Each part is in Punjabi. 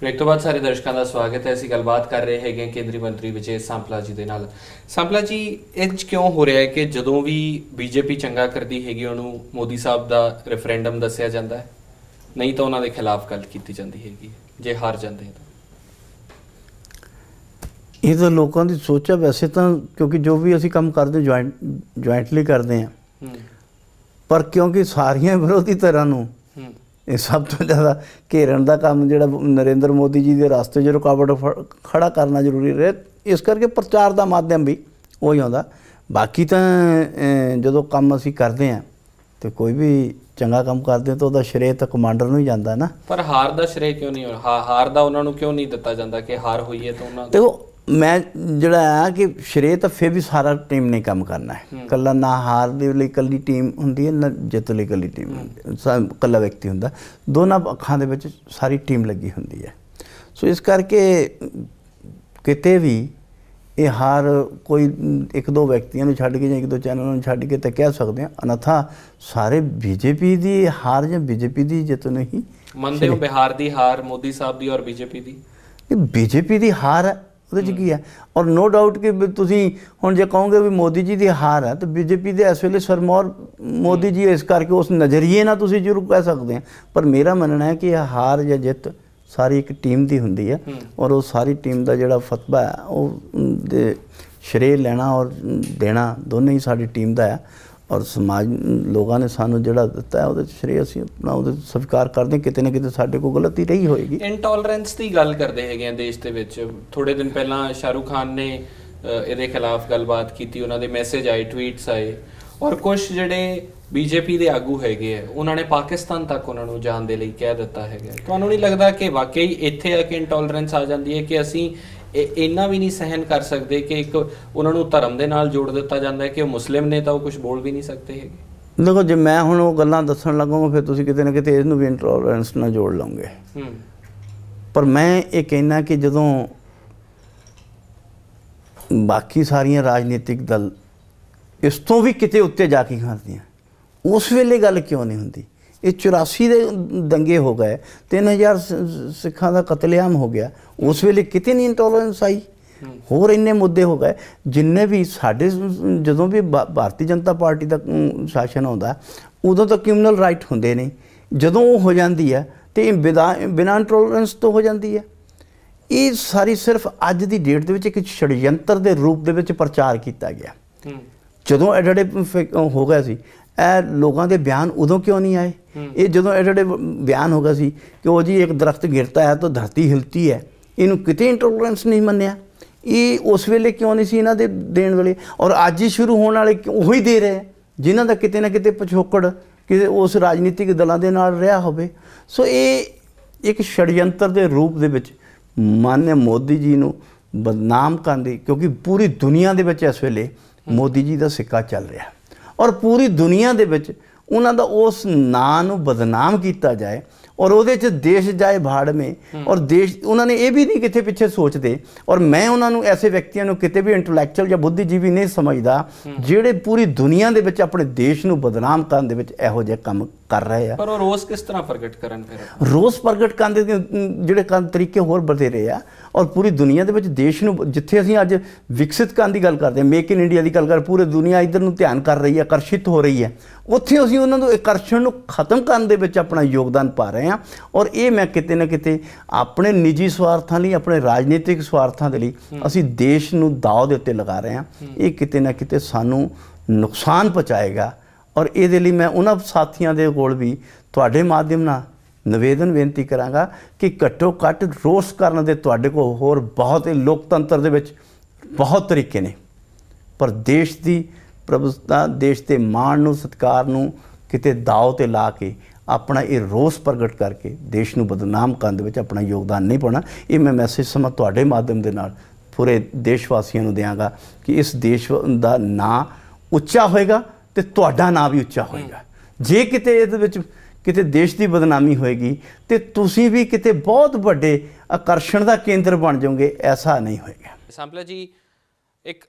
ਬ੍ਰੇਕ ਤੋਂ ਬਾਅਦ ਸਾਰੇ ਦਰਸ਼ਕਾਂ ਦਾ ਸਵਾਗਤ ਹੈ ਅਸੀਂ ਗੱਲਬਾਤ ਕਰ ਰਹੇ ਹੈਗੇ ਕੇਂਦਰੀ ਮੰਤਰੀ ਵਿਜੇ ਸੰਪਲਾ ਜੀ ਦੇ ਨਾਲ ਸੰਪਲਾ ਜੀ ਇਹ ਕਿਉਂ ਹੋ ਰਿਹਾ ਹੈ ਕਿ ਜਦੋਂ ਵੀ ਬੀਜੇਪੀ ਚੰਗਾ ਕਰਦੀ ਹੈਗੀ ਉਹਨੂੰ ਮੋਦੀ ਸਾਹਿਬ ਦਾ ਰੈਫਰੈਂਡਮ ਦੱਸਿਆ ਜਾਂਦਾ ਹੈ ਨਹੀਂ ਤਾਂ ਉਹਨਾਂ ਦੇ ਖਿਲਾਫ ਗੱਲ ਕੀਤੀ ਜਾਂਦੀ ਹੈਗੀ ਜੇ ਹਾਰ ਜਾਂਦੇ ਤਾਂ ਇਹ ਤਾਂ ਲੋਕਾਂ ਦੀ ਸੋਚ ਹੈ ਵੈਸੇ ਤਾਂ ਕਿਉਂਕਿ ਜੋ ਵੀ ਅਸੀਂ ਕੰਮ ਕਰਦੇ ਜੁਆਇੰਟਲੀ ਕਰਦੇ ਆ ਪਰ ਕਿਉਂਕਿ ਸਾਰੀਆਂ ਵਿਰੋਧੀ ਧਿਰਾਂ ਨੂੰ ਇਹ ਸਭ ਤੋਂ ਜ਼ਿਆਦਾ ਘੇਰਨ ਦਾ ਕੰਮ ਜਿਹੜਾ ਨਰਿੰਦਰ ਮੋਦੀ ਜੀ ਦੇ ਰਸਤੇ 'ਚ ਰੁਕਾਵਟ ਖੜਾ ਕਰਨਾ ਜ਼ਰੂਰੀ ਰਹੇ ਇਸ ਕਰਕੇ ਪ੍ਰਚਾਰ ਦਾ ਮਾਧਿਅਮ ਵੀ ਉਹੀ ਆਉਂਦਾ ਬਾਕੀ ਤਾਂ ਜਦੋਂ ਕੰਮ ਅਸੀਂ ਕਰਦੇ ਆਂ ਤੇ ਕੋਈ ਵੀ ਚੰਗਾ ਕੰਮ ਕਰਦੇ ਤਾਂ ਉਹਦਾ ਸ਼੍ਰੇਅ ਤਾਂ ਕਮਾਂਡਰ ਨੂੰ ਹੀ ਜਾਂਦਾ ਨਾ ਪਰ ਹਾਰ ਦਾ ਸ਼੍ਰੇਅ ਕਿਉਂ ਨਹੀਂ ਹਾਰ ਦਾ ਉਹਨਾਂ ਨੂੰ ਕਿਉਂ ਨਹੀਂ ਦਿੱਤਾ ਜਾਂਦਾ ਕਿ ਹਾਰ ਹੋਈ ਹੈ ਤਾਂ ਉਹਨਾਂ ਦੇਖੋ ਮੈਂ ਜਿਹੜਾ ਆ ਕਿ ਸ਼ਰੇ ਤਾਂ ਫੇਰ ਵੀ ਸਾਰਾ ਟੀਮ ਨੇ ਕੰਮ ਕਰਨਾ ਹੈ ਕੱਲਾ ਨਾ ਹਾਰ ਦੇ ਲਈ ਕੱਲੀ ਟੀਮ ਹੁੰਦੀ ਹੈ ਨਾ ਜਿੱਤ ਲਈ ਕੱਲੀ ਟੀਮ ਹੁੰਦੀ ਕੱਲਾ ਵਿਅਕਤੀ ਹੁੰਦਾ ਦੋਨਾਂ ਅੱਖਾਂ ਦੇ ਵਿੱਚ ਸਾਰੀ ਟੀਮ ਲੱਗੀ ਹੁੰਦੀ ਹੈ ਸੋ ਇਸ ਕਰਕੇ ਕਿਤੇ ਵੀ ਇਹ ਹਾਰ ਕੋਈ ਇੱਕ ਦੋ ਵਿਅਕਤੀਆਂ ਨੂੰ ਛੱਡ ਕੇ ਜਾਂ ਇੱਕ ਦੋ ਚੈਨਲ ਨੂੰ ਛੱਡ ਕੇ ਤਾਂ ਕਹਿ ਸਕਦੇ ਆ ਅਨਥਾ ਸਾਰੇ ਬੀਜੇਪੀ ਦੀ ਹਾਰ ਜਾਂ ਬੀਜੇਪੀ ਦੀ ਜਿੱਤ ਨਹੀਂ ਮੰਨਦੇ ਹੋ ਬਿਹਾਰ ਦੀ ਹਾਰ ਮੋਦੀ ਸਾਹਿਬ ਦੀ ਔਰ ਬੀਜੇਪੀ ਦੀ ਇਹ ਬੀਜੇਪੀ ਦੀ ਹਾਰ ਉਹਦੇ ਚ ਕੀ ਹੈ ਔਰ ਨੋ ਡਾਊਟ ਕਿ ਤੁਸੀਂ ਹੁਣ ਜੇ ਕਹੋਗੇ ਵੀ ਮੋਦੀ ਜੀ ਦੀ ਹਾਰ ਹੈ ਤਾਂ ਬੀਜੇਪੀ ਦੇ ਇਸ ਵੇਲੇ ਸਰਮੌਰ ਮੋਦੀ ਜੀ ਇਸ ਕਰਕੇ ਉਸ ਨਜ਼ਰੀਏ ਨਾਲ ਤੁਸੀਂ ਜ਼ਰੂਰ ਕਹਿ ਸਕਦੇ ਆ ਪਰ ਮੇਰਾ ਮੰਨਣਾ ਹੈ ਕਿ ਇਹ ਹਾਰ ਜਾਂ ਜਿੱਤ ਸਾਰੀ ਇੱਕ ਟੀਮ ਦੀ ਹੁੰਦੀ ਹੈ ਔਰ ਉਹ ਸਾਰੀ ਟੀਮ ਦਾ ਜਿਹੜਾ ਫਤਵਾ ਹੈ ਉਹ ਦੇ ਸ਼ਰੇ ਲੈਣਾ ਔਰ ਦੇਣਾ ਦੋਨੇ ਹੀ ਸਾਡੀ ਟੀਮ ਦਾ ਹੈ ਔਰ ਸਮਾਜ ਲੋਕਾਂ ਨੇ ਸਾਨੂੰ ਜਿਹੜਾ ਦਿੱਤਾ ਹੈ ਉਹਦੇ ਚ ਸ਼੍ਰੇ ਅਸੀਂ ਆਪਣਾ ਉਹਦੇ ਸਵੀਕਾਰ ਕਰਦੇ ਹਾਂ ਕਿਤੇ ਨਾ ਕਿਤੇ ਸਾਡੇ ਕੋਲ ਗਲਤੀ ਰਹੀ ਹੋਏਗੀ ਇਨਟੋਲਰੈਂਸ ਦੀ ਗੱਲ ਕਰਦੇ ਹੈਗੇ ਆ ਦੇਸ਼ ਦੇ ਵਿੱਚ ਥੋੜੇ ਦਿਨ ਪਹਿਲਾਂ ਸ਼ਾਹਰੂਖ ਖਾਨ ਨੇ ਇਹਦੇ ਖਿਲਾਫ ਗੱਲਬਾਤ ਕੀਤੀ ਉਹਨਾਂ ਦੇ ਮੈਸੇਜ ਆਏ ਟਵੀਟਸ ਆਏ ਔਰ ਕੁਝ ਜਿਹੜੇ ਬੀਜੇਪੀ ਦੇ ਆਗੂ ਹੈਗੇ ਆ ਉਹਨਾਂ ਨੇ ਪਾਕਿਸਤਾਨ ਤੱਕ ਉਹਨਾਂ ਨੂੰ ਜਾਣ ਦੇ ਲਈ ਕਹਿ ਦਿੱਤਾ ਹੈਗਾ ਤੁਹਾਨੂੰ ਨਹੀਂ ਲੱਗਦਾ ਕਿ ਵਾਕਈ ਇੱਥੇ ਆ ਕੇ ਇਨਟੋਲਰੈਂਸ ਆ ਜਾਂਦੀ ਹੈ ਕਿ ਅਸੀਂ ਇਹ ਇੰਨਾ ਵੀ ਨਹੀਂ ਸਹਿਨ ਕਰ ਸਕਦੇ ਕਿ ਇੱਕ ਉਹਨਾਂ ਨੂੰ ਧਰਮ ਦੇ ਨਾਲ ਜੋੜ ਦਿੱਤਾ ਜਾਂਦਾ ਹੈ ਕਿ ਉਹ ਮੁਸਲਿਮ ਨੇ ਤਾਂ ਉਹ ਕੁਝ ਬੋਲ ਵੀ ਨਹੀਂ ਸਕਦੇ ਹੈਗੇ ਦੇਖੋ ਜੇ ਮੈਂ ਹੁਣ ਉਹ ਗੱਲਾਂ ਦੱਸਣ ਲੱਗਾਂਗਾ ਫਿਰ ਤੁਸੀਂ ਕਿਤੇ ਨਾ ਕਿਤੇ ਇਸ ਨੂੰ ਵੀ ਇੰਟੋਲਰੈਂਸ ਨਾਲ ਜੋੜ ਲਓਗੇ ਹੂੰ ਪਰ ਮੈਂ ਇਹ ਕਹਿਣਾ ਕਿ ਜਦੋਂ ਬਾਕੀ ਸਾਰੀਆਂ ਰਾਜਨੀਤਿਕ ਦਲ ਇਸ ਤੋਂ ਵੀ ਕਿਤੇ ਉੱਤੇ ਜਾ ਕੇ ਖਾਂਦੀਆਂ ਉਸ ਵੇਲੇ ਗੱਲ ਕਿਉਂ ਨਹੀਂ ਹੁੰਦੀ ਇਹ 84 ਦੇ ਦੰਗੇ ਹੋ ਗਏ 3000 ਸਿੱਖਾਂ ਦਾ ਕਤਲੇਆਮ ਹੋ ਗਿਆ ਉਸ ਵੇਲੇ ਕਿਤੇ ਨਹੀਂ ਇੰਟੋਲਰੈਂਸ ਆਈ ਹੋਰ ਇੰਨੇ ਮੁੱਦੇ ਹੋ ਗਏ ਜਿੰਨੇ ਵੀ ਸਾਡੇ ਜਦੋਂ ਵੀ ਭਾਰਤੀ ਜਨਤਾ ਪਾਰਟੀ ਦਾ ਸ਼ਾਸਨ ਆਉਂਦਾ ਉਦੋਂ ਤਾਂ ਕ੍ਰਿਮੀਨਲ ਰਾਈਟ ਹੁੰਦੇ ਨਹੀਂ ਜਦੋਂ ਉਹ ਹੋ ਜਾਂਦੀ ਹੈ ਤੇ ਬਿਨਾਂ ਟੋਲਰੈਂਸ ਤੋਂ ਹੋ ਜਾਂਦੀ ਹੈ ਇਹ ਸਾਰੀ ਸਿਰਫ ਅੱਜ ਦੀ ਡੇਟ ਦੇ ਵਿੱਚ ਇੱਕ ਛੜਯੰਤਰ ਦੇ ਰੂਪ ਦੇ ਵਿੱਚ ਪ੍ਰਚਾਰ ਕੀਤਾ ਗਿਆ ਜਦੋਂ ਐਡੜੇ ਹੋ ਗਿਆ ਸੀ ਇਹ ਲੋਕਾਂ ਦੇ ਬਿਆਨ ਉਦੋਂ ਕਿਉਂ ਨਹੀਂ ਆਏ ਇਹ ਜਦੋਂ ਐਡੇ ਬਿਆਨ ਹੋ ਗਿਆ ਸੀ ਕਿ ਉਹ ਜੀ ਇੱਕ ਦਰਖਤ ਗਿਰਤਾ ਹੈ ਤਾਂ ਧਰਤੀ ਹਿਲਤੀ ਹੈ ਇਹਨੂੰ ਕਿਤੇ ਇੰਟੋਲਰੈਂਸ ਨਹੀਂ ਮੰਨਿਆ ਇਹ ਉਸ ਵੇਲੇ ਕਿਉਂ ਨਹੀਂ ਸੀ ਇਹਨਾਂ ਦੇ ਦੇਣ ਵਾਲੇ ਔਰ ਅੱਜ ਹੀ ਸ਼ੁਰੂ ਹੋਣ ਵਾਲੇ ਉਹੀ ਦੇ ਰਹੇ ਜਿਨ੍ਹਾਂ ਦਾ ਕਿਤੇ ਨਾ ਕਿਤੇ ਪਛੋਕੜ ਕਿਸੇ ਉਸ ਰਾਜਨੀਤਿਕ ਦਲਾਂ ਦੇ ਨਾਲ ਰਿਹਾ ਹੋਵੇ ਸੋ ਇਹ ਇੱਕ ਛੜਯੰਤਰ ਦੇ ਰੂਪ ਦੇ ਵਿੱਚ ਮਾਨਯ ਮੋਦੀ ਜੀ ਨੂੰ ਬਦਨਾਮ ਕਰਨ ਦੀ ਕਿਉਂਕਿ ਪੂਰੀ ਦੁਨੀਆ ਦੇ ਵਿੱਚ ਇਸ ਵੇਲੇ ਮੋਦੀ ਜੀ ਦਾ ਸਿੱਕਾ ਚੱਲ ਰਿਹਾ ਔਰ ਪੂਰੀ ਦੁਨੀਆ ਦੇ ਵਿੱਚ ਉਹਨਾਂ ਦਾ ਉਸ ਨਾਂ ਨੂੰ ਬਦਨਾਮ ਕੀਤਾ ਜਾਏ ਔਰ ਉਹਦੇ ਚ ਦੇਸ਼ ਜਾਏ ਭਾੜ ਮੇ ਔਰ ਦੇਸ਼ ਉਹਨਾਂ ਨੇ ਇਹ ਵੀ ਨਹੀਂ ਕਿਤੇ ਪਿੱਛੇ ਸੋਚਦੇ ਔਰ ਮੈਂ ਉਹਨਾਂ ਨੂੰ ਐਸੇ ਵਿਅਕਤੀਆਂ ਨੂੰ ਕਿਤੇ ਵੀ ਇੰਟੈਲੈਕਚੁਅਲ ਜਾਂ ਬੁੱਧੀਜੀਵੀ ਨਹੀਂ ਸਮਝਦਾ ਜਿਹੜੇ ਪੂਰੀ ਦੁਨੀਆ ਦੇ ਵਿੱਚ ਆਪਣੇ ਦੇਸ਼ ਨੂੰ ਬਦਨਾਮ ਕਰਨ ਦੇ ਵਿੱਚ ਇਹੋ ਜਿਹੇ ਕੰਮ ਕਰ ਰਹੇ ਆ ਪਰ ਉਹ ਰੋਸ ਕਿਸ ਤਰ੍ਹਾਂ ਪ੍ਰਗਟ ਕਰਨ ਫਿਰ ਰੋਸ ਪ੍ਰਗਟ ਕਰਨ ਦੇ ਜਿਹੜੇ ਕੰਮ ਤਰੀਕੇ ਹੋਰ ਰਹੇ ਆ ਔਰ ਪੂਰੀ ਦੁਨੀਆ ਦੇ ਵਿੱਚ ਦੇਸ਼ ਨੂੰ ਜਿੱਥੇ ਅਸੀਂ ਅੱਜ ਵਿਕਸਿਤ ਕਰਨ ਦੀ ਗੱਲ ਕਰਦੇ ਆ ਮੇਕ ਇਨ ਇੰਡੀਆ ਦੀ ਗੱਲ ਕਰ ਪੂਰੀ ਦੁਨੀਆ ਇਧਰ ਨੂੰ ਧਿਆਨ ਕਰ ਰਹੀ ਹੈ ਆਕਰਸ਼ਿਤ ਹੋ ਰਹੀ ਹੈ ਉੱਥੇ ਅਸੀਂ ਉਹਨਾਂ ਨੂੰ ਆਕਰਸ਼ਣ ਨੂੰ ਖਤਮ ਕਰਨ ਦੇ ਵਿੱਚ ਆਪਣਾ ਯੋਗਦਾਨ ਪਾ ਰਹੇ ਰਹੇ ਹਾਂ ਔਰ ਇਹ ਮੈਂ ਕਿਤੇ ਨਾ ਕਿਤੇ ਆਪਣੇ ਨਿੱਜੀ ਸਵਾਰਥਾਂ ਲਈ ਆਪਣੇ ਰਾਜਨੀਤਿਕ ਸਵਾਰਥਾਂ ਦੇ ਲਈ ਅਸੀਂ ਦੇਸ਼ ਨੂੰ ਦਾਅ ਦੇ ਉੱਤੇ ਲਗਾ ਰਹੇ ਹਾਂ ਇਹ ਕਿਤੇ ਨਾ ਕਿਤੇ ਸਾਨੂੰ ਨੁਕਸਾਨ ਪਹੁੰਚਾਏਗਾ ਔਰ ਇਹਦੇ ਲਈ ਮੈਂ ਉਹਨਾਂ ਸਾਥੀਆਂ ਦੇ ਕੋਲ ਵੀ ਤੁਹਾਡੇ ਮਾਧਿਅਮ ਨਾਲ ਨਿਵੇਦਨ ਬੇਨਤੀ ਕਰਾਂਗਾ ਕਿ ਘੱਟੋ ਘੱਟ ਰੋਸ ਕਰਨ ਦੇ ਤੁਹਾਡੇ ਕੋਲ ਹੋਰ ਬਹੁਤ ਹੀ ਲੋਕਤੰਤਰ ਦੇ ਵਿੱਚ ਬਹੁਤ ਤਰੀਕੇ ਨੇ ਪਰ ਦੇਸ਼ ਦੀ ਪ੍ਰਭੂਤਾ ਦੇਸ਼ ਤੇ ਮਾਣ ਨੂੰ ਸਤਕਾਰ ਨੂੰ ਕਿਤੇ ਦਾਅ ਤੇ ਲਾ ਕੇ ਆਪਣਾ ਇਹ ਰੋਸ ਪ੍ਰਗਟ ਕਰਕੇ ਦੇਸ਼ ਨੂੰ ਬਦਨਾਮ ਕਰਨ ਦੇ ਵਿੱਚ ਆਪਣਾ ਯੋਗਦਾਨ ਨਹੀਂ ਪਾਉਣਾ ਇਹ ਮੈਂ ਮੈਸੇਜ ਸਮਾਂ ਤੁਹਾਡੇ ਮਾਧਿਅਮ ਦੇ ਨਾਲ ਪੂਰੇ ਦੇਸ਼ ਵਾਸੀਆਂ ਨੂੰ ਦਿਆਂਗਾ ਕਿ ਇਸ ਦੇਸ਼ ਦਾ ਨਾਂ ਉੱਚਾ ਹੋਏਗਾ ਤੇ ਤੁਹਾਡਾ ਨਾਂ ਵੀ ਉੱਚਾ ਹੋਏਗਾ ਜੇ ਕਿਤੇ ਇਹਦੇ ਵਿੱਚ ਕਿਤੇ ਦੇਸ਼ ਦੀ ਬਦਨਾਮੀ ਹੋਏਗੀ ਤੇ ਤੁਸੀਂ ਵੀ ਕਿਤੇ ਬਹੁਤ ਵੱਡੇ ਆਕਰਸ਼ਣ ਦਾ ਕੇਂਦਰ ਬਣ ਜਾਓਗੇ ਐਸਾ ਨਹੀਂ ਹੋਏਗਾ ਸੰਪਲਾ ਜੀ ਇੱਕ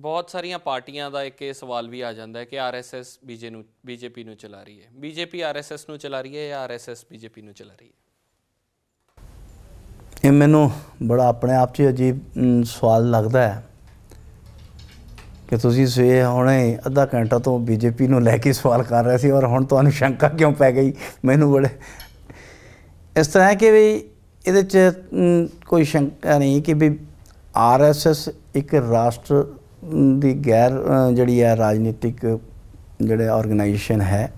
ਬਹੁਤ ਸਾਰੀਆਂ ਪਾਰਟੀਆਂ ਦਾ ਇੱਕ ਇਹ ਸਵਾਲ ਵੀ ਆ ਜਾਂਦਾ ਹੈ ਕਿ ਆਰਐਸਐਸ ਬੀਜੇ ਨੂੰ ਬੀਜੇਪੀ ਨੂੰ ਚਲਾ ਰਹੀ ਹੈ ਬੀਜੇਪੀ ਆਰਐਸਐਸ ਨੂੰ ਚਲਾ ਰਹੀ ਹੈ ਜਾਂ ਆਰਐਸਐਸ ਬੀਜੇਪੀ ਨੂੰ ਚਲਾ ਰਹੀ ਹੈ ਇਹ ਮੈਨੂੰ ਬੜਾ ਆਪਣੇ ਆਪ 'ਚ ਅਜੀਬ ਸਵਾਲ ਲੱਗਦਾ ਹੈ ਕਿ ਤੁਸੀਂ ਸਵੇ ਹੁਣੇ ਅੱਧਾ ਘੰਟਾ ਤੋਂ ਬੀਜੇਪੀ ਨੂੰ ਲੈ ਕੇ ਸਵਾਲ ਕਰ ਰਹੇ ਸੀ ਔਰ ਹੁਣ ਤੁਹਾਨੂੰ ਸ਼ੰਕਾ ਕਿਉਂ ਪੈ ਗਈ ਮੈਨੂੰ ਬੜੇ ਇਸ ਤਰ੍ਹਾਂ ਕਿ ਵੀ ਇਹਦੇ 'ਚ ਕੋਈ ਸ਼ੰਕਾ ਨਹੀਂ ਕਿ ਵੀ ਆਰਐਸਐਸ ਇੱਕ ਰਾਸ਼ਟਰ ਦੀ ਗੈਰ ਜਿਹੜੀ ਹੈ ਰਾਜਨੀਤਿਕ ਜਿਹੜੇ ਆਰਗੇਨਾਈਜੇਸ਼ਨ ਹੈ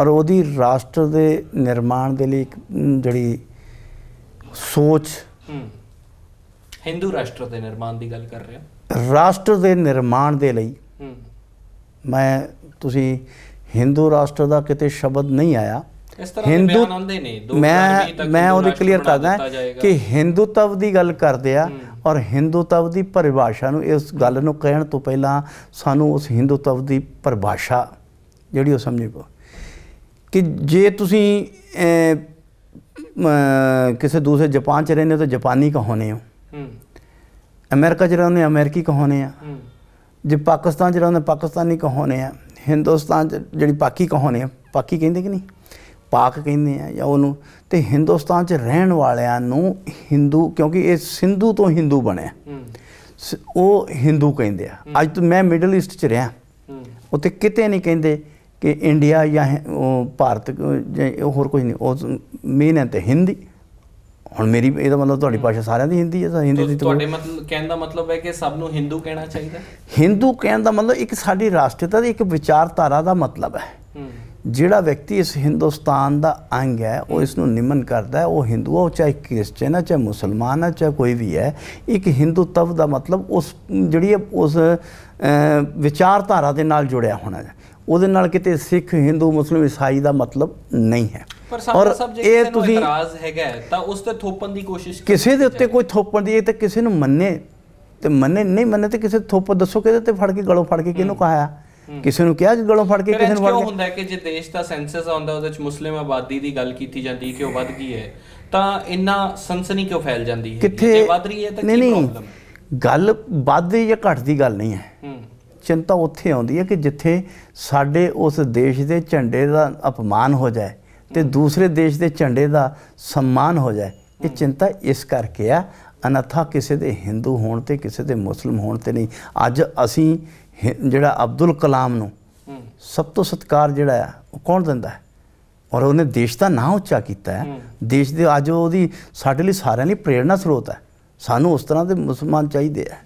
ਔਰ ਉਹਦੀ ਰਾਸ਼ਟਰ ਦੇ ਨਿਰਮਾਣ ਦੇ ਲਈ ਇੱਕ ਜਿਹੜੀ ਸੋਚ ਹਿੰਦੂ ਰਾਸ਼ਟਰ ਦੇ ਨਿਰਮਾਣ ਦੀ ਗੱਲ ਕਰ ਰਿਹਾ ਰਾਸ਼ਟਰ ਦੇ ਨਿਰਮਾਣ ਦੇ ਲਈ ਮੈਂ ਤੁਸੀਂ ਹਿੰਦੂ ਰਾਸ਼ਟਰ ਦਾ ਕਿਤੇ ਸ਼ਬਦ ਨਹੀਂ ਆਇਆ ਇਸ ਤਰ੍ਹਾਂ ਦੇ ਬਿਆਨ ਆਉਂਦੇ ਨੇ ਮੈਂ ਮੈਂ ਉਹਦੇ ਕਲੀਅਰ ਕਰਦਾ ਕਿ ਹਿੰਦੂਤਵ ਦੀ ਗੱਲ ਕਰਦੇ ਆ ਔਰ ਹਿੰਦੂਤਵ ਦੀ ਪਰਿਭਾਸ਼ਾ ਨੂੰ ਇਸ ਗੱਲ ਨੂੰ ਕਹਿਣ ਤੋਂ ਪਹਿਲਾਂ ਸਾਨੂੰ ਉਸ ਹਿੰਦੂਤਵ ਦੀ ਪਰਿਭਾਸ਼ਾ ਜਿਹੜੀ ਉਹ ਸਮਝੀ ਪਾ ਕਿ ਜੇ ਤੁਸੀਂ ਕਿਸੇ ਦੂਸਰੇ ਜਾਪਾਨ ਚ ਰਹਿੰਦੇ ਹੋ ਤਾਂ ਜਾਪਾਨੀ ਕਹੋਨੇ ਹੋ ਅਮਰੀਕਾ ਚ ਰਹਿੰਦੇ ਅਮਰੀਕੀ ਕਹੋਨੇ ਆ ਜੇ ਪਾਕਿਸਤਾਨ ਚ ਰਹਿੰਦੇ ਪਾਕਿਸਤਾਨੀ ਕਹੋਨੇ ਆ ਹਿੰਦੁਸਤਾਨ ਚ ਜਿਹੜੀ ਪਾਕੀ ਕਹੋਨੇ ਆ ਪਾਕੀ ਕਹਿੰਦੇ ਕਿ ਨਹੀਂ ਪਾਕ ਕਹਿੰਦੇ ਆ ਜਾਂ ਉਹਨੂੰ ਤੇ ਹਿੰਦੁਸਤਾਨ 'ਚ ਰਹਿਣ ਵਾਲਿਆਂ ਨੂੰ ਹਿੰਦੂ ਕਿਉਂਕਿ ਇਹ ਸਿੰਧੂ ਤੋਂ ਹਿੰਦੂ ਬਣਿਆ ਉਹ ਹਿੰਦੂ ਕਹਿੰਦੇ ਆ ਅੱਜ ਤੋਂ ਮੈਂ ਮਿਡਲ ਈਸਟ 'ਚ ਰਿਹਾ ਉੱਥੇ ਕਿਤੇ ਨਹੀਂ ਕਹਿੰਦੇ ਕਿ ਇੰਡੀਆ ਜਾਂ ਉਹ ਭਾਰਤ ਜਾਂ ਹੋਰ ਕੁਝ ਨਹੀਂ ਉਹ ਮੇਨ ਹੈ ਤੇ ਹਿੰਦੀ ਹੁਣ ਮੇਰੀ ਇਹਦਾ ਮਤਲਬ ਤੁਹਾਡੀ ਭਾਸ਼ਾ ਸਾਰਿਆਂ ਦੀ ਹਿੰਦੀ ਹੈ ਤਾਂ ਹਿੰਦੀ ਦੀ ਤੁਹਾਡੇ ਮਤਲਬ ਕਹਿਣ ਦਾ ਮਤਲਬ ਹੈ ਕਿ ਸਭ ਨੂੰ ਹਿੰਦੂ ਕਹਿਣਾ ਚਾਹੀਦਾ ਹਿੰਦੂ ਕਹਿਣ ਦਾ ਮਤਲਬ ਇੱਕ ਸਾਡੀ ਰਾਸ਼ਟਰਤਾ ਦੀ ਇੱਕ ਵਿਚਾਰਧਾਰਾ ਦਾ ਮਤਲਬ ਹੈ ਜਿਹੜਾ ਵਿਅਕਤੀ ਇਸ ਹਿੰਦੁਸਤਾਨ ਦਾ ਅੰਗ ਹੈ ਉਹ ਇਸ ਨੂੰ ਨਿਮਨ ਕਰਦਾ ਹੈ ਉਹ ਹਿੰਦੂ ਹੋ ਚਾਹੇ ਕ੍ਰਿਸਚੀਅਨ ਹੈ ਚਾਹੇ ਮੁਸਲਮਾਨ ਹੈ ਚਾਹੇ ਕੋਈ ਵੀ ਹੈ ਇੱਕ ਹਿੰਦੂਤਵ ਦਾ ਮਤਲਬ ਉਸ ਜਿਹੜੀ ਉਸ ਵਿਚਾਰਧਾਰਾ ਦੇ ਨਾਲ ਜੁੜਿਆ ਹੋਣਾ ਹੈ ਉਹਦੇ ਨਾਲ ਕਿਤੇ ਸਿੱਖ ਹਿੰਦੂ ਮੁਸਲਮਾਨ ਈਸਾਈ ਦਾ ਮਤਲਬ ਨਹੀਂ ਹੈ ਪਰ ਇਹ ਤੁਸੀਂ ਇਤਰਾਜ਼ ਹੈਗਾ ਤਾਂ ਉਸ ਤੇ ਥੋਪਣ ਦੀ ਕੋਸ਼ਿਸ਼ ਕਿਸੇ ਦੇ ਉੱਤੇ ਕੋਈ ਥੋਪਣ ਦੀ ਇਹ ਤਾਂ ਕਿਸੇ ਨੂੰ ਮੰਨੇ ਤੇ ਮੰਨੇ ਨਹੀਂ ਮੰਨੇ ਤੇ ਕਿਸੇ ਥੋਪ ਦੱਸੋ ਕਿਹਦੇ ਤੇ ਫੜ ਕੇ ਗਲੋਂ ਫੜ ਕੇ ਕਿਹਨੂੰ ਕਹਾਇਆ ਕਿਸੇ ਨੂੰ ਕਿਹਾ ਕਿ ਗਲੋਂ ਫੜ ਕੇ ਕਿਸੇ ਨੂੰ ਫੜ ਕੇ ਹੁੰਦਾ ਹੈ ਕਿ ਜੇ ਦੇਸ਼ ਦਾ ਸੈਂਸਸ ਆਉਂਦਾ ਉਹਦੇ ਵਿੱਚ ਮੁਸਲਿਮ ਆਬਾਦੀ ਦੀ ਗੱਲ ਕੀਤੀ ਜਾਂਦੀ ਕਿ ਉਹ ਵੱਧ ਗਈ ਹੈ ਤਾਂ ਇੰਨਾ ਸੰਸਨੀ ਕਿਉਂ ਫੈਲ ਜਾਂਦੀ ਹੈ ਜੇ ਵੱਧ ਰਹੀ ਹੈ ਤਾਂ ਕੀ ਪ੍ਰੋਬਲਮ ਹੈ ਗੱਲ ਦੀ ਜਾਂ ਘਟ ਦੀ ਗੱਲ ਨਹੀਂ ਹੈ ਚਿੰਤਾ ਉੱਥੇ ਆਉਂਦੀ ਹੈ ਕਿ ਜਿੱਥੇ ਸਾਡੇ ਉਸ ਦੇਸ਼ ਦੇ ਝੰਡੇ ਦਾ ਅਪਮਾਨ ਹੋ ਜਾਏ ਤੇ ਦੂਸਰੇ ਦੇਸ਼ ਦੇ ਝੰਡੇ ਦਾ ਸਨਮਾਨ ਹੋ ਜਾਏ ਇਹ ਚਿੰਤਾ ਇਸ ਕਰਕੇ ਆ ਅਨਥਾ ਕਿਸੇ ਦੇ ਹਿੰਦੂ ਹੋਣ ਤੇ ਕਿਸੇ ਦੇ ਮੁਸਲਮ ਹੋਣ ਤੇ ਨਹੀਂ ਅੱਜ ਅਸੀਂ ਜਿਹੜਾ ਅਬਦੁਲ ਕਲਾਮ ਨੂੰ ਸਭ ਤੋਂ ਸਤਕਾਰ ਜਿਹੜਾ ਆ ਉਹ ਕੌਣ ਦਿੰਦਾ ਹੈ ਔਰ ਉਹਨੇ ਦੇਸ਼ ਦਾ ਨਾਂ ਉੱਚਾ ਕੀਤਾ ਹੈ ਦੇਸ਼ ਦੇ ਅੱਜ ਉਹਦੀ ਸਾਡੇ ਲਈ ਸਾਰਿਆਂ ਲਈ ਪ੍ਰੇਰਣਾ ਸਰੋਤ ਹੈ ਸਾਨੂੰ ਉਸ ਤਰ੍ਹਾਂ ਦੇ ਮੁਸਲਮਾਨ ਚਾਹੀਦੇ ਆ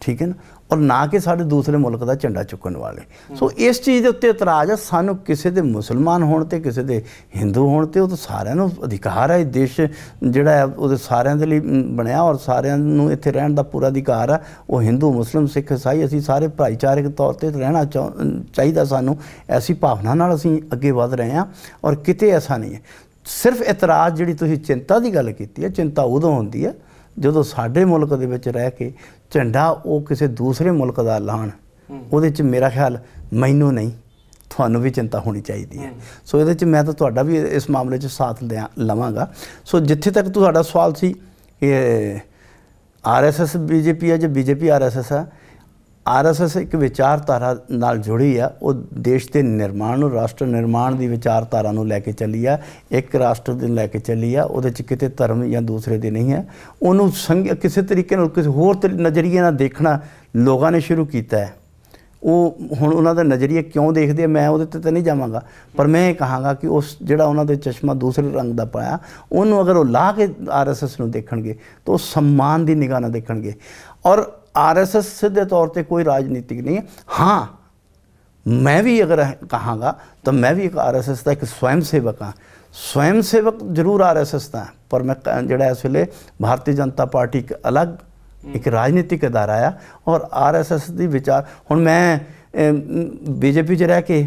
ਠੀਕ ਹੈ ਨਾ ਔਰ ਨਾ ਕਿ ਸਾਡੇ ਦੂਸਰੇ ਮੁਲਕ ਦਾ ਝੰਡਾ ਚੁੱਕਣ ਵਾਲੇ ਸੋ ਇਸ ਚੀਜ਼ ਦੇ ਉੱਤੇ ਇਤਰਾਜ਼ ਹੈ ਸਾਨੂੰ ਕਿਸੇ ਦੇ ਮੁਸਲਮਾਨ ਹੋਣ ਤੇ ਕਿਸੇ ਦੇ ਹਿੰਦੂ ਹੋਣ ਤੇ ਉਹ ਤਾਂ ਸਾਰਿਆਂ ਨੂੰ ਅਧਿਕਾਰ ਹੈ ਦੇਸ਼ ਜਿਹੜਾ ਹੈ ਉਹਦੇ ਸਾਰਿਆਂ ਦੇ ਲਈ ਬਣਿਆ ਔਰ ਸਾਰਿਆਂ ਨੂੰ ਇੱਥੇ ਰਹਿਣ ਦਾ ਪੂਰਾ ਅਧਿਕਾਰ ਹੈ ਉਹ ਹਿੰਦੂ ਮੁਸਲਮ ਸਿੱਖ ਇਸਾਈ ਅਸੀਂ ਸਾਰੇ ਭਾਈਚਾਰਕ ਤੌਰ ਤੇ ਰਹਿਣਾ ਚਾਹੀਦਾ ਸਾਨੂੰ ਐਸੀ ਭਾਵਨਾ ਨਾਲ ਅਸੀਂ ਅੱਗੇ ਵਧ ਰਹੇ ਹਾਂ ਔਰ ਕਿਤੇ ਐਸਾ ਨਹੀਂ ਹੈ ਸਿਰਫ ਇਤਰਾਜ਼ ਜਿਹੜੀ ਤੁਸੀਂ ਚਿੰਤਾ ਦੀ ਗੱਲ ਕੀਤੀ ਹੈ ਚਿੰਤਾ ਉਦੋਂ ਹੁੰਦੀ ਹੈ ਜਦੋਂ ਸਾਡੇ ਮੁਲਕ ਦੇ ਵਿੱਚ ਰਹਿ ਕੇ ਝੰਡਾ ਉਹ ਕਿਸੇ ਦੂਸਰੇ ਮੁਲਕ ਦਾ ਲਾਣ ਉਹਦੇ 'ਚ ਮੇਰਾ ਖਿਆਲ ਮੈਨੂੰ ਨਹੀਂ ਤੁਹਾਨੂੰ ਵੀ ਚਿੰਤਾ ਹੋਣੀ ਚਾਹੀਦੀ ਹੈ ਸੋ ਇਹਦੇ 'ਚ ਮੈਂ ਤਾਂ ਤੁਹਾਡਾ ਵੀ ਇਸ ਮਾਮਲੇ 'ਚ ਸਾਥ ਲਵਾਂਗਾ ਸੋ ਜਿੱਥੇ ਤੱਕ ਤੁਹਾਡਾ ਸਵਾਲ ਸੀ ਕਿ ਆਰਐਸਐਸ ਬੀਜੇਪੀ ਹੈ ਜਾਂ ਬੀਜੇਪੀ ਆਰਐਸਐਸ ਹੈ ਆਰਐਸਐਸ ਇੱਕ ਵਿਚਾਰਧਾਰਾ ਨਾਲ ਜੁੜੀ ਆ ਉਹ ਦੇਸ਼ ਦੇ ਨਿਰਮਾਣ ਨੂੰ ਰਾਸ਼ਟਰ ਨਿਰਮਾਣ ਦੀ ਵਿਚਾਰਧਾਰਾ ਨੂੰ ਲੈ ਕੇ ਚੱਲੀ ਆ ਇੱਕ ਰਾਸ਼ਟਰ ਦੇ ਲੈ ਕੇ ਚੱਲੀ ਆ ਉਹਦੇ ਚ ਕਿਤੇ ਧਰਮ ਜਾਂ ਦੂਸਰੇ ਦੇ ਨਹੀਂ ਹੈ ਉਹਨੂੰ ਕਿਸੇ ਤਰੀਕੇ ਨਾਲ ਕਿਸੇ ਹੋਰ ਨਜ਼ਰੀਏ ਨਾਲ ਦੇਖਣਾ ਲੋਕਾਂ ਨੇ ਸ਼ੁਰੂ ਕੀਤਾ ਹੈ ਉਹ ਹੁਣ ਉਹਨਾਂ ਦਾ ਨਜ਼ਰੀਆ ਕਿਉਂ ਦੇਖਦੇ ਆ ਮੈਂ ਉਹਦੇ ਤੇ ਤਾਂ ਨਹੀਂ ਜਾਵਾਂਗਾ ਪਰ ਮੈਂ ਇਹ ਕਹਾਂਗਾ ਕਿ ਉਸ ਜਿਹੜਾ ਉਹਨਾਂ ਦੇ ਚਸ਼ਮਾ ਦੂਸਰੇ ਰੰਗ ਦਾ ਪਾਇਆ ਉਹਨੂੰ ਅਗਰ ਉਹ ਲਾ ਕੇ ਆਰਐਸਐਸ ਨੂੰ ਦੇਖਣਗੇ ਤਾਂ ਉਹ ਸਨਮਾਨ ਦੀ ਨਿਗਾਹ ਨਾਲ ਦੇਖਣਗੇ ਔਰ ਆਰਐਸਐਸ ਸਿੱਧੇ ਤੌਰ ਤੇ ਕੋਈ ਰਾਜਨੀਤਿਕ ਨਹੀਂ ਹਾਂ ਮੈਂ ਵੀ ਅਗਰ अगर ਤਾਂ ਮੈਂ ਵੀ ਇੱਕ एक ਦਾ ਇੱਕ ਸਵੈਮ ਸੇਵਕ ਹਾਂ ਸਵੈਮ ਸੇਵਕ ਜ਼ਰੂਰ ਆਰਐਸਐਸ ਦਾ ਪਰ ਮੈਂ ਜਿਹੜਾ ਇਸ ਵੇਲੇ ਭਾਰਤੀ ਜਨਤਾ ਪਾਰਟੀ ਇੱਕ ਅਲੱਗ ਇੱਕ ਰਾਜਨੀਤਿਕ ਅਦਾਰਾ ਆ ਔਰ ਆਰਐਸਐਸ ਦੀ ਵਿਚਾਰ ਹੁਣ ਮੈਂ ਬੀਜੇਪੀ 'ਚ ਰਹਿ ਕੇ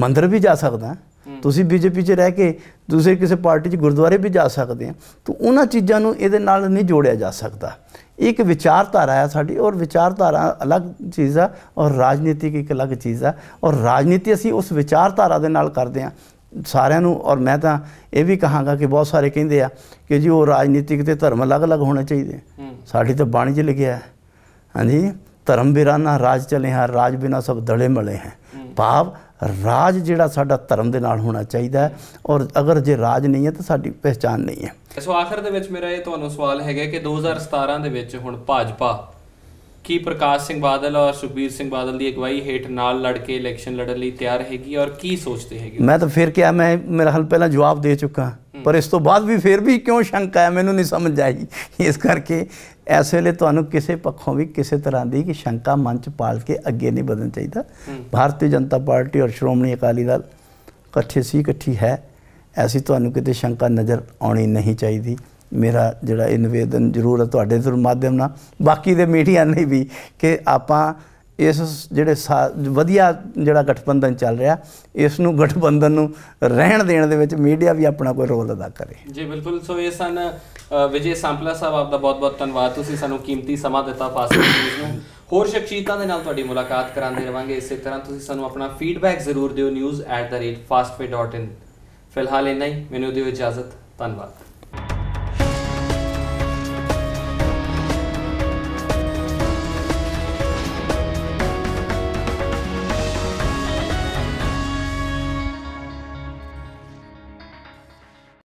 ਮੰਦਰ ਵੀ ਜਾ ਸਕਦਾ ਤੁਸੀਂ ਬੀਜੇਪੀ 'ਚ ਰਹਿ ਕੇ ਦੂਸਰੇ ਕਿਸੇ ਪਾਰਟੀ 'ਚ ਗੁਰਦੁਆਰੇ ਵੀ ਜਾ ਸਕਦੇ ਆ ਤਾਂ ਉਹਨਾਂ ਚੀਜ਼ਾਂ ਨੂੰ ਇਹਦੇ ਨਾਲ ਨਹੀਂ ਜੋੜਿਆ ਜਾ ਸਕਦਾ ਇੱਕ ਵਿਚਾਰਧਾਰਾ ਆ ਸਾਡੀ ਔਰ ਵਿਚਾਰਧਾਰਾ ਅਲੱਗ ਚੀਜ਼ ਆ ਔਰ ਰਾਜਨੀਤੀ ਇੱਕ ਅਲੱਗ ਚੀਜ਼ ਆ ਔਰ ਰਾਜਨੀਤੀ ਅਸੀਂ ਉਸ ਵਿਚਾਰਧਾਰਾ ਦੇ ਨਾਲ ਕਰਦੇ ਆ ਸਾਰਿਆਂ ਨੂੰ ਔਰ ਮੈਂ ਤਾਂ ਇਹ ਵੀ ਕਹਾਂਗਾ ਕਿ ਬਹੁਤ ਸਾਰੇ ਕਹਿੰਦੇ ਆ ਕਿ ਜੀ ਉਹ ਰਾਜਨੀਤਿਕ ਤੇ ਧਰਮ ਅਲੱਗ-ਅਲੱਗ ਹੋਣੇ ਚਾਹੀਦੇ ਸਾਡੀ ਤਾਂ ਬਾਣੀ 'ਚ ਲਿਖਿਆ ਹੈ ਹਾਂਜੀ ਧਰਮ ਬਿਰਾਨਾ ਰਾਜ ਚਲੇ ਹਾਂ ਰਾਜ ਬਿਨਾ ਸਭ ਦਲੇ ਮਲੇ ਹੈ ਭਾਵ ਰਾਜ ਜਿਹੜਾ ਸਾਡਾ ਧਰਮ ਦੇ ਨਾਲ ਹੋਣਾ ਚਾਹੀਦਾ ਹੈ ਔਰ ਅਗਰ ਜੇ ਰਾਜ ਨਹੀਂ ਹੈ ਤਾਂ ਸਾਡੀ ਪਛਾਣ ਨਹੀਂ ਹੈ ਸੋ ਆਖਰ ਦੇ ਵਿੱਚ ਮੇਰਾ ਇਹ ਤੁਹਾਨੂੰ ਸਵਾਲ ਹੈਗਾ ਕਿ 2017 ਦੇ ਵਿੱਚ ਹੁਣ ਭਾਜਪਾ ਕੀ ਪ੍ਰਕਾਸ਼ ਸਿੰਘ ਬਾਦਲ ਔਰ ਸੁਖਬੀਰ ਸਿੰਘ ਬਾਦਲ ਦੀ ਅਗਵਾਈ ਹੇਠ ਨਾਲ ਲੜ ਕੇ ਇਲੈਕਸ਼ਨ ਲੜਨ ਲਈ ਤਿਆਰ ਹੈਗੀ ਔਰ ਕੀ ਸੋਚਦੇ ਹੈਗੇ ਮੈਂ ਤਾਂ ਫਿਰ ਕਿਹਾ ਮੈਂ ਮੇਰਾ ਹਲ ਪਹਿਲਾਂ ਜਵਾਬ ਦੇ ਚੁੱਕਾ ਪਰ ਇਸ ਤੋਂ ਬਾਅਦ ਵੀ ਫਿਰ ਵੀ ਕਿਉਂ ਸ਼ੰਕਾ ਹੈ ਮੈਨੂੰ ਨਹੀਂ ਸਮਝ ਆਈ ਇਸ ਕਰਕੇ ਐਸੇ ਵੇਲੇ ਤੁਹਾਨੂੰ ਕਿਸੇ ਪੱਖੋਂ ਵੀ ਕਿਸੇ ਤਰ੍ਹਾਂ ਦੀ ਕਿ ਸ਼ੰਕਾ ਮਨ ਚ ਪਾਲ ਕੇ ਅੱਗੇ ਨਹੀਂ ਵਧਣਾ ਚਾਹੀਦਾ ਭਾਰਤੀ ਜਨਤਾ ਪਾਰਟੀ ਔਰ ਸ਼੍ਰੋਮਣੀ ਅਕਾਲੀ ਦਲ ਇਕੱਠੇ ਸੀ ਇਕੱਠੀ ਹੈ ਐਸੀ ਤੁਹਾਨੂੰ ਕਿਤੇ ਸ਼ੰਕਾ ਨਜ਼ਰ ਆਉਣੀ ਨਹੀਂ ਚਾਹੀਦੀ ਮੇਰਾ ਜਿਹੜਾ ਇਹ ਨਿਵੇਦਨ ਜ਼ਰੂਰ ਹੈ ਤੁਹਾਡੇ ਤੋਂ ਮਾਧਿਅਮ ਨਾਲ ਬਾਕੀ ਦੇ ਮੀਡੀਆ ਨੇ ਵੀ ਕਿ ਆਪਾਂ ਇਸ ਜਿਹੜੇ ਵਧੀਆ ਜਿਹੜਾ ਗਠਬੰਧਨ ਚੱਲ ਰਿਹਾ ਇਸ ਨੂੰ ਗਠਬੰਧਨ ਨੂੰ ਰਹਿਣ ਦੇਣ ਦੇ ਵਿੱਚ ਮੀਡੀਆ ਵੀ ਆਪਣਾ ਕੋਈ ਰੋਲ ਅਦਾ ਕਰੇ ਜੀ ਬਿਲਕੁਲ ਸੋ ਇਹ ਸਨ ਵਿਜੇ ਸੰਪਲਾ ਸਾਹਿਬ ਆਪ ਦਾ ਬਹੁਤ-ਬਹੁਤ ਧੰਨਵਾਦ ਤੁਸੀਂ ਸਾਨੂੰ ਕੀਮਤੀ ਸਮਾਂ ਦਿੱਤਾ ਫਾਸਟ ਨਿਊਜ਼ ਨੂੰ ਹੋਰ ਸ਼ਖਸੀਅਤਾਂ ਦੇ ਨਾਲ ਤੁਹਾਡੀ ਮੁਲਾਕਾਤ ਕਰਾਉਂਦੇ ਰਵਾਂਗੇ ਇਸੇ ਤਰ੍ਹਾਂ ਤੁਸੀਂ ਸਾਨੂੰ ਆਪਣਾ ਫੀਡਬੈਕ ਜ਼ਰੂਰ ਦਿਓ news@fastway.in ਫਿਲਹਾਲ ਇੰਨਾ ਹੀ ਮੈਨੂੰ ਦਿਓ ਇਜਾਜ਼ਤ ਧੰਨਵਾਦ